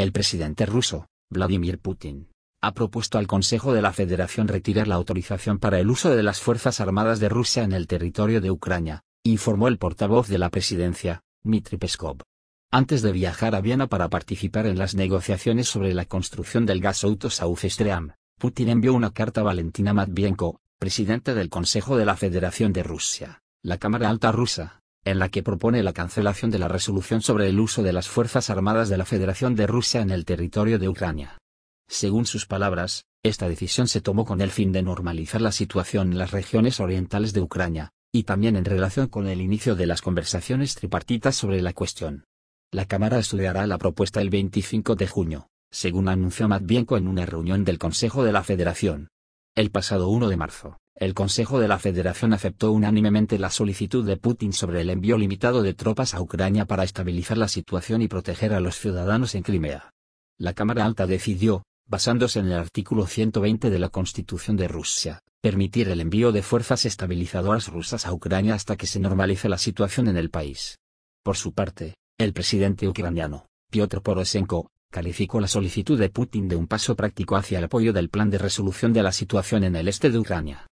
El presidente ruso, Vladimir Putin, ha propuesto al Consejo de la Federación retirar la autorización para el uso de las Fuerzas Armadas de Rusia en el territorio de Ucrania, informó el portavoz de la presidencia, Dmitry Peskov. Antes de viajar a Viena para participar en las negociaciones sobre la construcción del gasoducto South Stream, Putin envió una carta a Valentina Matvienko, presidenta del Consejo de la Federación de Rusia, la Cámara Alta rusa en la que propone la cancelación de la resolución sobre el uso de las Fuerzas Armadas de la Federación de Rusia en el territorio de Ucrania. Según sus palabras, esta decisión se tomó con el fin de normalizar la situación en las regiones orientales de Ucrania, y también en relación con el inicio de las conversaciones tripartitas sobre la cuestión. La Cámara estudiará la propuesta el 25 de junio, según anunció Matvienko en una reunión del Consejo de la Federación. El pasado 1 de marzo, el Consejo de la Federación aceptó unánimemente la solicitud de Putin sobre el envío limitado de tropas a Ucrania para estabilizar la situación y proteger a los ciudadanos en Crimea. La Cámara Alta decidió, basándose en el artículo 120 de la Constitución de Rusia, permitir el envío de fuerzas estabilizadoras rusas a Ucrania hasta que se normalice la situación en el país. Por su parte, el presidente ucraniano, Piotr Poroshenko, calificó la solicitud de Putin de un paso práctico hacia el apoyo del plan de resolución de la situación en el este de Ucrania.